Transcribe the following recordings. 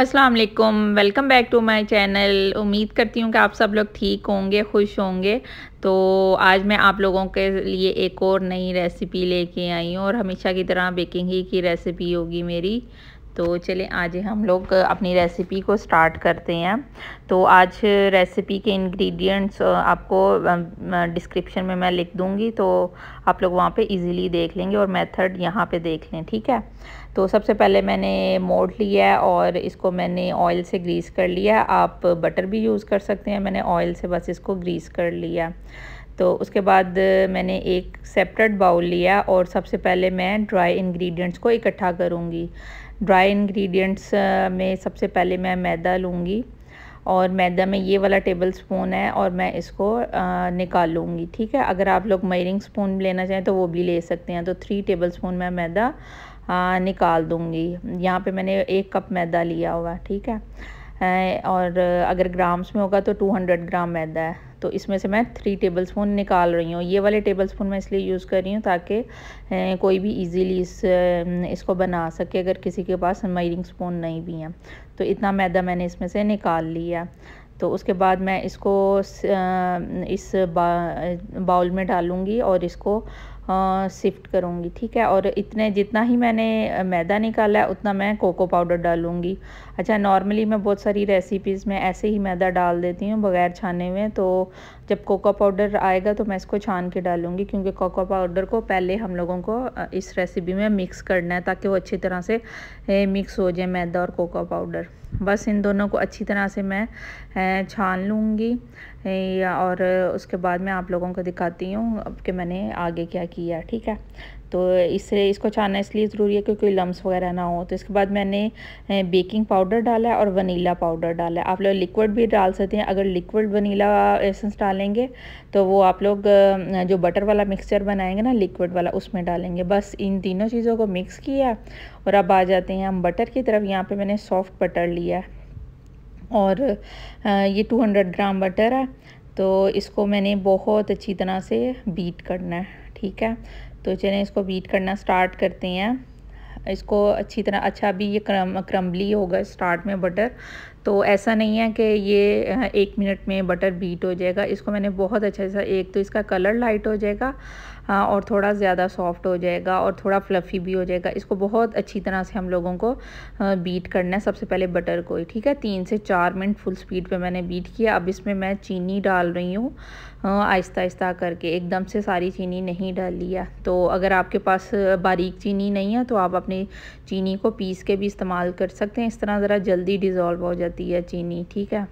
अस्सलाम वालेकुम welcome back to my channel उम्मीद करती हूँ कि आप सब लोग ठीक होंगे खुश होंगे तो आज मैं आप लोगों के लिए एक और नई रेसिपी लेके आई हूँ और हमेशा की तरह बेकिंग ही की रेसिपी होगी मेरी तो चले आज हम लोग अपनी रेसिपी को स्टार्ट करते हैं तो आज रेसिपी के इंग्रेडिएंट्स आपको डिस्क्रिप्शन में मैं लिख दूंगी तो आप लोग वहाँ पे इजीली देख लेंगे और मेथड यहाँ पे देख लें ठीक है तो सबसे पहले मैंने मोड़ लिया है और इसको मैंने ऑयल से ग्रीस कर लिया आप बटर भी यूज़ कर सकते हैं मैंने ऑयल से बस इसको ग्रीस कर लिया तो उसके बाद मैंने एक सेपरेट बाउल लिया और सबसे पहले मैं ड्राई इंग्रेडिएंट्स को इकट्ठा करूँगी ड्राई इंग्रेडिएंट्स uh, में सबसे पहले मैं मैदा लूँगी और मैदा में ये वाला टेबल स्पून है और मैं इसको uh, निकाल लूँगी ठीक है अगर आप लोग मयरिंग स्पून लेना चाहें तो वो भी ले सकते हैं तो थ्री टेबल स्पून मैं मैदा आ, uh, निकाल दूँगी यहाँ पे मैंने एक कप मैदा लिया हुआ ठीक है और अगर ग्राम्स में होगा तो हंड्रेड ग्राम मैदा है तो इसमें से मैं थ्री टेबल स्पून निकाल रही हूँ ये वाले टेबल स्पून मैं इसलिए यूज़ कर रही हूँ ताकि कोई भी ईजीली इस इसको बना सके अगर किसी के पास मेयरिंग स्पून नहीं भी है तो इतना मैदा मैंने इसमें से निकाल लिया तो उसके बाद मैं इसको इस बाउल में डालूँगी और इसको शिफ्ट हाँ, करूँगी ठीक है और इतने जितना ही मैंने मैदा निकाला है उतना मैं कोको पाउडर डालूँगी अच्छा नॉर्मली मैं बहुत सारी रेसिपीज़ में ऐसे ही मैदा डाल देती हूँ बगैर छाने में तो जब कोको पाउडर आएगा तो मैं इसको छान के डालूँगी क्योंकि कोको पाउडर को पहले हम लोगों को इस रेसिपी में मिक्स करना है ताकि वो अच्छी तरह से मिक्स हो जाए मैदा और कोको पाउडर बस इन दोनों को अच्छी तरह से मैं छान लूँगी या और उसके बाद मैं आप लोगों को दिखाती हूँ अब कि मैंने आगे क्या किया ठीक है तो इससे इसको छानना इसलिए ज़रूरी है क्योंकि कोई लम्स वगैरह ना हो तो इसके बाद मैंने बेकिंग पाउडर डाला है और वनीला पाउडर डाला है आप लोग लिक्विड भी डाल सकते हैं अगर लिक्विड वनीला एसेंस डालेंगे तो वो आप लोग जो बटर वाला मिक्सचर बनाएंगे ना लिक्विड वाला उसमें डालेंगे बस इन तीनों चीज़ों को मिक्स किया और अब आ जाते हैं हम बटर की तरफ यहाँ पर मैंने सॉफ्ट बटर लिया है और ये 200 ग्राम बटर है तो इसको मैंने बहुत अच्छी तरह से बीट करना है ठीक है तो चलें इसको बीट करना स्टार्ट करते हैं इसको अच्छी तरह अच्छा अभी ये क्रम क्रम्बली होगा स्टार्ट में बटर तो ऐसा नहीं है कि ये एक मिनट में बटर बीट हो जाएगा इसको मैंने बहुत अच्छा सा एक तो इसका कलर लाइट हो जाएगा हाँ और थोड़ा ज़्यादा सॉफ्ट हो जाएगा और थोड़ा फ्लफ़ी भी हो जाएगा इसको बहुत अच्छी तरह से हम लोगों को बीट करना है सबसे पहले बटर को ही ठीक है तीन से चार मिनट फुल स्पीड पे मैंने बीट किया अब इसमें मैं चीनी डाल रही हूँ आहिस्ता आहिस्ता करके एकदम से सारी चीनी नहीं डाल लिया तो अगर आपके पास बारीक चीनी नहीं है तो आप अपनी चीनी को पीस के भी इस्तेमाल कर सकते हैं इस तरह ज़रा जल्दी डिज़ोल्व हो जाती है चीनी ठीक है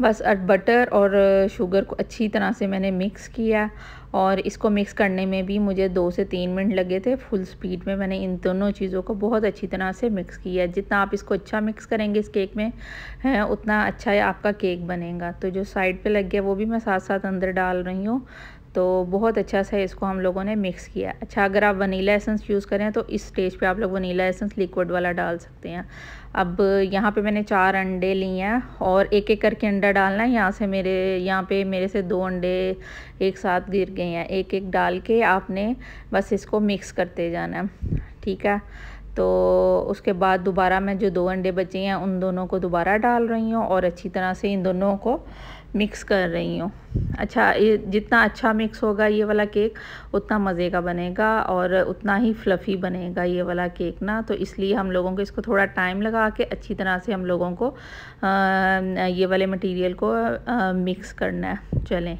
बस अब बटर और शुगर को अच्छी तरह से मैंने मिक्स किया और इसको मिक्स करने में भी मुझे दो से तीन मिनट लगे थे फुल स्पीड में मैंने इन दोनों चीज़ों को बहुत अच्छी तरह से मिक्स किया जितना आप इसको अच्छा मिक्स करेंगे इस केक में है उतना अच्छा आपका केक बनेगा तो जो साइड पे लग गया वो भी मैं साथ साथ अंदर डाल रही हूँ तो बहुत अच्छा सा इसको हम लोगों ने मिक्स किया अच्छा अगर आप वनीला एसेंस यूज़ करें तो इस स्टेज पे आप लोग वनीला एसेंस लिक्विड वाला डाल सकते हैं अब यहाँ पे मैंने चार अंडे लिए हैं और एक एक करके अंडा डालना है यहाँ से मेरे यहाँ पे मेरे से दो अंडे एक साथ गिर गए हैं एक एक डाल के आपने बस इसको मिक्स करते जाना है ठीक है तो उसके बाद दोबारा मैं जो दो अंडे बचे हैं उन दोनों को दोबारा डाल रही हूँ और अच्छी तरह से इन दोनों को मिक्स कर रही हूँ अच्छा ये जितना अच्छा मिक्स होगा ये वाला केक उतना मज़े का बनेगा और उतना ही फ्लफ़ी बनेगा ये वाला केक ना तो इसलिए हम लोगों को इसको थोड़ा टाइम लगा के अच्छी तरह से हम लोगों को आ, ये वाले मटेरियल को आ, मिक्स करना है चलें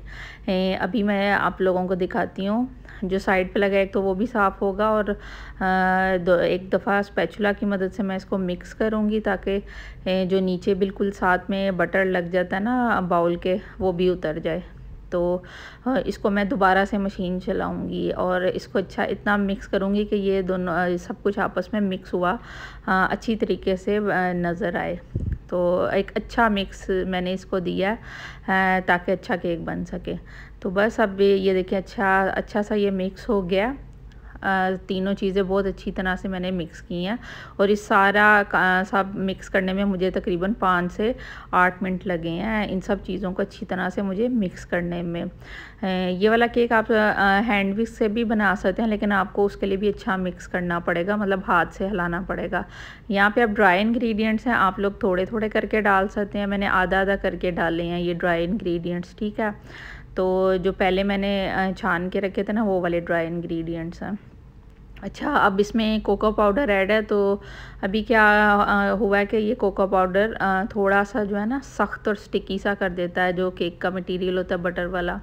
ए, अभी मैं आप लोगों को दिखाती हूँ जो साइड पे लगा एक तो वो भी साफ़ होगा और आ, दो एक दफ़ा स्पैचुला की मदद से मैं इसको मिक्स करूँगी ताकि जो नीचे बिल्कुल साथ में बटर लग जाता है ना बाउल के वो भी उतर जाए तो इसको मैं दोबारा से मशीन चलाऊंगी और इसको अच्छा इतना मिक्स करूंगी कि ये दोनों सब कुछ आपस में मिक्स हुआ अच्छी तरीके से नज़र आए तो एक अच्छा मिक्स मैंने इसको दिया है ताकि अच्छा केक बन सके तो बस अब ये देखिए अच्छा अच्छा सा ये मिक्स हो गया तीनों चीज़ें बहुत अच्छी तरह से मैंने मिक्स की हैं और इस सारा सब मिक्स करने में मुझे तकरीबन पाँच से आठ मिनट लगे हैं इन सब चीज़ों को अच्छी तरह से मुझे मिक्स करने में ये वाला केक आप हैंड विक्स से भी बना सकते हैं लेकिन आपको उसके लिए भी अच्छा मिक्स करना पड़ेगा मतलब हाथ से हिलाना पड़ेगा यहाँ पे आप ड्राई इंग्रेडिएंट्स हैं आप लोग थोड़े थोड़े करके डाल सकते हैं मैंने आधा आधा करके डाले हैं ये ड्राई इंग्रेडिएंट्स ठीक है तो जो पहले मैंने छान के रखे थे ना वो वाले ड्राई इन्ग्रीडियंट्स हैं अच्छा अब इसमें कोको पाउडर ऐड है तो अभी क्या हुआ है कि ये कोको पाउडर थोड़ा सा जो है ना सख्त और स्टिकी सा कर देता है जो केक का मटेरियल होता है बटर वाला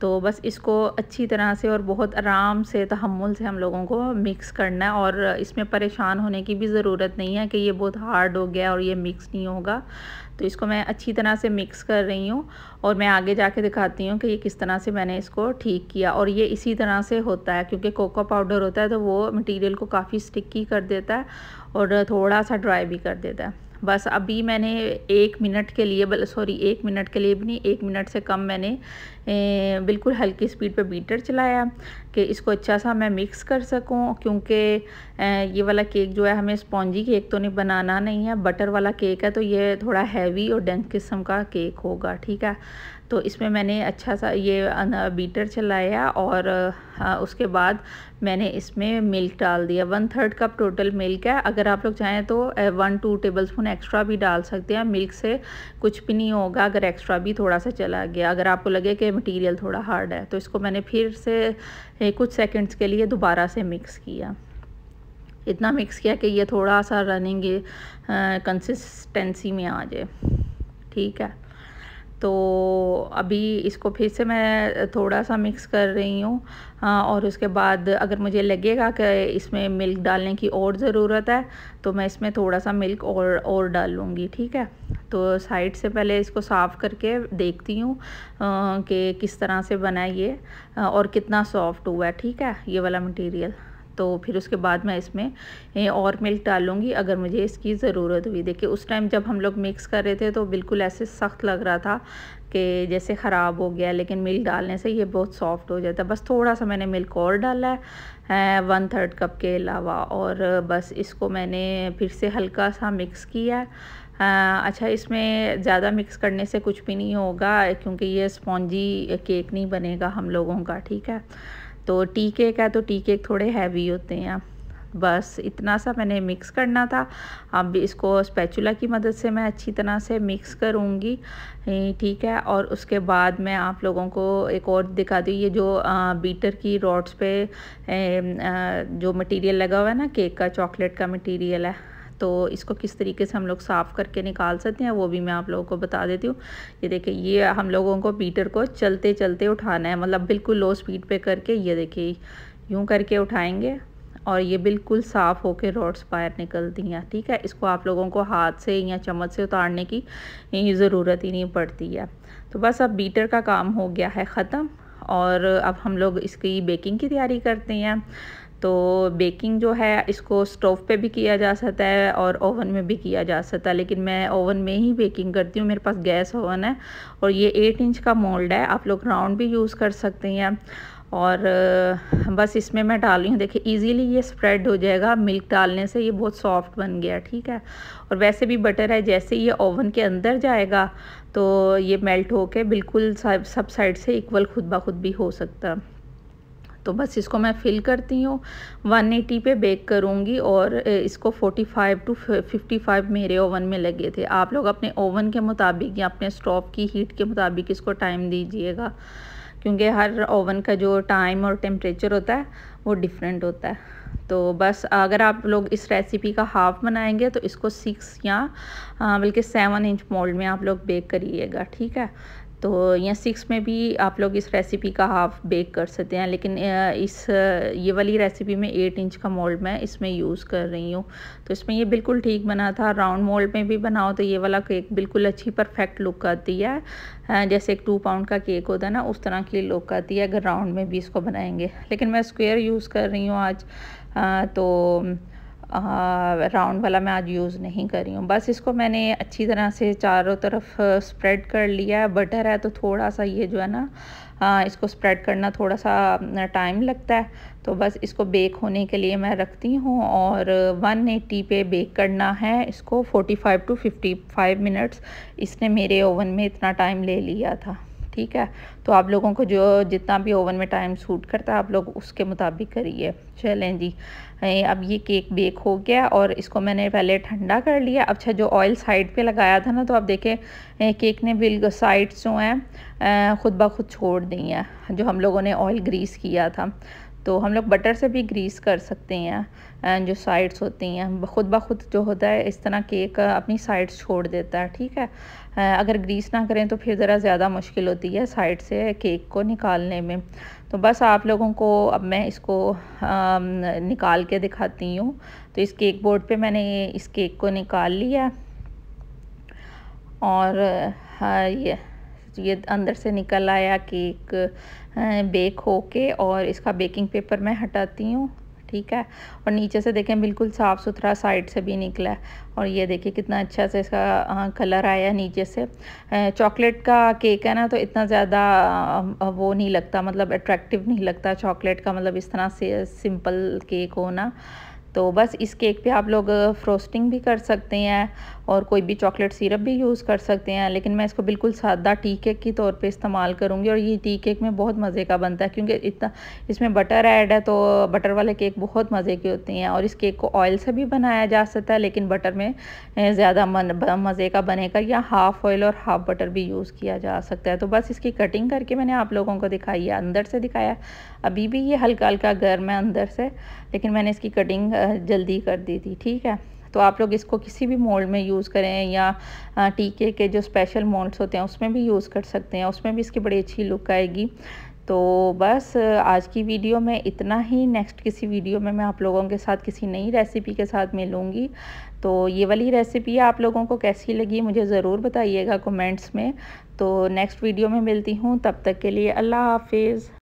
तो बस इसको अच्छी तरह से और बहुत आराम से तहमुल से हम लोगों को मिक्स करना है और इसमें परेशान होने की भी ज़रूरत नहीं है कि ये बहुत हार्ड हो गया और ये मिक्स नहीं होगा तो इसको मैं अच्छी तरह से मिक्स कर रही हूँ और मैं आगे जाके दिखाती हूँ कि ये किस तरह से मैंने इसको ठीक किया और ये इसी तरह से होता है क्योंकि कोको पाउडर होता है तो वो मटीरियल को काफ़ी स्टिकी कर देता है और थोड़ा सा ड्राई भी कर देता है बस अभी मैंने एक मिनट के लिए सॉरी एक मिनट के लिए भी नहीं एक मिनट से कम मैंने बिल्कुल हल्की स्पीड पर बीटर चलाया कि इसको अच्छा सा मैं मिक्स कर सकूं क्योंकि ये वाला केक जो है हमें स्पॉन्जी केक तो नहीं बनाना नहीं है बटर वाला केक है तो ये थोड़ा हैवी और डेंस किस्म का केक होगा ठीक है तो इसमें मैंने अच्छा सा ये बीटर चलाया और उसके बाद मैंने इसमें मिल्क डाल दिया one third cup total milk है अगर आप लोग चाहें तो one two tablespoon extra भी डाल सकते हैं मिल्क से कुछ भी नहीं होगा अगर एक्स्ट्रा भी थोड़ा सा चला गया अगर आपको लगे कि मटेरियल थोड़ा हार्ड है तो इसको मैंने फिर से कुछ सेकंड्स के लिए दोबारा से मिक्स किया इतना मिक्स किया कि ये थोड़ा सा रनिंग कंसिस्टेंसी में आ जाए ठीक है तो अभी इसको फिर से मैं थोड़ा सा मिक्स कर रही हूँ और उसके बाद अगर मुझे लगेगा कि इसमें मिल्क डालने की और ज़रूरत है तो मैं इसमें थोड़ा सा मिल्क और और डाल लूँगी ठीक है तो साइड से पहले इसको साफ़ करके देखती हूँ कि किस तरह से बना ये और कितना सॉफ्ट हुआ है ठीक है ये वाला मटेरियल तो फिर उसके बाद मैं इसमें और मिल्क डालूंगी अगर मुझे इसकी ज़रूरत हुई देखिए उस टाइम जब हम लोग मिक्स कर रहे थे तो बिल्कुल ऐसे सख्त लग रहा था कि जैसे ख़राब हो गया लेकिन मिल्क डालने से ये बहुत सॉफ्ट हो जाता है बस थोड़ा सा मैंने मिल्क और डाला है वन थर्ड कप के अलावा और बस इसको मैंने फिर से हल्का सा मिक्स किया है हाँ, अच्छा इसमें ज़्यादा मिक्स करने से कुछ भी नहीं होगा क्योंकि ये स्पॉन्जी केक नहीं बनेगा हम लोगों का ठीक है तो टी केक है तो टी केक थोड़े हैवी होते हैं बस इतना सा मैंने मिक्स करना था अब इसको स्पैचुला की मदद से मैं अच्छी तरह से मिक्स करूँगी ठीक है और उसके बाद मैं आप लोगों को एक और दिखा दूँ ये जो बीटर की रॉड्स पे जो मटेरियल लगा हुआ है ना केक का चॉकलेट का मटेरियल है तो इसको किस तरीके से हम लोग साफ़ करके निकाल सकते हैं वो भी मैं आप लोगों को बता देती हूँ ये देखिए ये हम लोगों को बीटर को चलते चलते उठाना है मतलब बिल्कुल लो स्पीड पे करके ये देखिए यूँ करके उठाएंगे और ये बिल्कुल साफ़ होकर रोड्स बाहर निकलती हैं ठीक है इसको आप लोगों को हाथ से या चम्मच से उतारने की ज़रूरत ही नहीं पड़ती है तो बस अब बीटर का काम हो गया है ख़त्म और अब हम लोग इसकी बेकिंग की तैयारी करते हैं तो बेकिंग जो है इसको स्टोव पे भी किया जा सकता है और ओवन में भी किया जा सकता है लेकिन मैं ओवन में ही बेकिंग करती हूँ मेरे पास गैस ओवन है और ये एट इंच का मोल्ड है आप लोग राउंड भी यूज़ कर सकते हैं और बस इसमें मैं डाल रही हूँ देखिए इजीली ये स्प्रेड हो जाएगा मिल्क डालने से ये बहुत सॉफ्ट बन गया ठीक है और वैसे भी बटर है जैसे ये ओवन के अंदर जाएगा तो ये मेल्ट होके बिल्कुल सब साइड से इक्वल खुद ब खुद भी हो सकता है तो बस इसको मैं फिल करती हूँ 180 पे बेक करूँगी और इसको 45 टू 55 मेरे ओवन में लगे थे आप लोग अपने ओवन के मुताबिक या अपने स्टोव की हीट के मुताबिक इसको टाइम दीजिएगा क्योंकि हर ओवन का जो टाइम और टेम्परेचर होता है वो डिफरेंट होता है तो बस अगर आप लोग इस रेसिपी का हाफ़ बनाएंगे तो इसको सिक्स या बल्कि सेवन इंच मोल्ड में आप लोग बेक करिएगा ठीक है तो या सिक्स में भी आप लोग इस रेसिपी का हाफ़ बेक कर सकते हैं लेकिन इस ये वाली रेसिपी में एट इंच का मोल्ड मैं इसमें यूज़ कर रही हूँ तो इसमें ये बिल्कुल ठीक बना था राउंड मोल्ड में भी बनाओ तो ये वाला केक बिल्कुल अच्छी परफेक्ट लुक आती है जैसे एक टू पाउंड का केक होता है ना उस तरह की लुक आती है अगर राउंड में भी इसको बनाएंगे लेकिन मैं स्क्वेयर यूज़ कर रही हूँ आज तो राउंड वाला मैं आज यूज़ नहीं कर रही हूँ बस इसको मैंने अच्छी तरह से चारों तरफ स्प्रेड कर लिया है बटर है तो थोड़ा सा ये जो है ना आ, इसको स्प्रेड करना थोड़ा सा टाइम लगता है तो बस इसको बेक होने के लिए मैं रखती हूँ और 180 पे बेक करना है इसको 45 टू 55 मिनट्स इसने मेरे ओवन में इतना टाइम ले लिया था ठीक है तो आप लोगों को जो जितना भी ओवन में टाइम सूट करता है आप लोग उसके मुताबिक करिए चलें जी अब ये केक बेक हो गया और इसको मैंने पहले ठंडा कर लिया अच्छा जो ऑयल साइड पे लगाया था ना तो आप देखें केक ने बिल साइड्स जो हैं ख़ुद ब खुद छोड़ दी हैं जो हम लोगों ने ऑयल ग्रीस किया था तो हम लोग बटर से भी ग्रीस कर सकते हैं जो साइड्स होती हैं खुद ब खुद जो होता है इस तरह केक अपनी साइड्स छोड़ देता है ठीक है अगर ग्रीस ना करें तो फिर ज़रा ज़्यादा मुश्किल होती है साइड से केक को निकालने में तो बस आप लोगों को अब मैं इसको आ, निकाल के दिखाती हूँ तो इस केक बोर्ड पे मैंने इस केक को निकाल लिया और हाँ ये ये अंदर से निकल आया केक बेक हो के और इसका बेकिंग पेपर मैं हटाती हूँ ठीक है और नीचे से देखें बिल्कुल साफ़ सुथरा साइड से भी निकला है और ये देखिए कितना अच्छा से इसका कलर आया नीचे से चॉकलेट का केक है ना तो इतना ज़्यादा वो नहीं लगता मतलब अट्रैक्टिव नहीं लगता चॉकलेट का मतलब इस तरह से सिंपल केक होना तो बस इस केक पे आप लोग फ्रोस्टिंग भी कर सकते हैं और कोई भी चॉकलेट सिरप भी यूज़ कर सकते हैं लेकिन मैं इसको बिल्कुल सादा टी केक के तौर पे इस्तेमाल करूँगी और ये टी केक में बहुत मज़े का बनता है क्योंकि इतना इसमें बटर ऐड है तो बटर वाले केक बहुत मज़े के होते हैं और इस केक को ऑयल से भी बनाया जा सकता है लेकिन बटर में ज़्यादा मज़े का बनेगा या हाफ़ ऑयल और हाफ़ बटर भी यूज़ किया जा सकता है तो बस इसकी कटिंग करके मैंने आप लोगों को दिखाई है अंदर से दिखाया अभी भी ये हल्का हल्का गर्म है अंदर से लेकिन मैंने इसकी कटिंग जल्दी कर दी थी ठीक है तो आप लोग इसको किसी भी मोल्ड में यूज़ करें या टीके के जो स्पेशल मोल्ड्स होते हैं उसमें भी यूज़ कर सकते हैं उसमें भी इसकी बड़ी अच्छी लुक आएगी तो बस आज की वीडियो में इतना ही नेक्स्ट किसी वीडियो में मैं आप लोगों के साथ किसी नई रेसिपी के साथ मिलूँगी तो ये वाली रेसिपी आप लोगों को कैसी लगी मुझे ज़रूर बताइएगा कमेंट्स में तो नेक्स्ट वीडियो में मिलती हूँ तब तक के लिए अल्लाह हाफिज़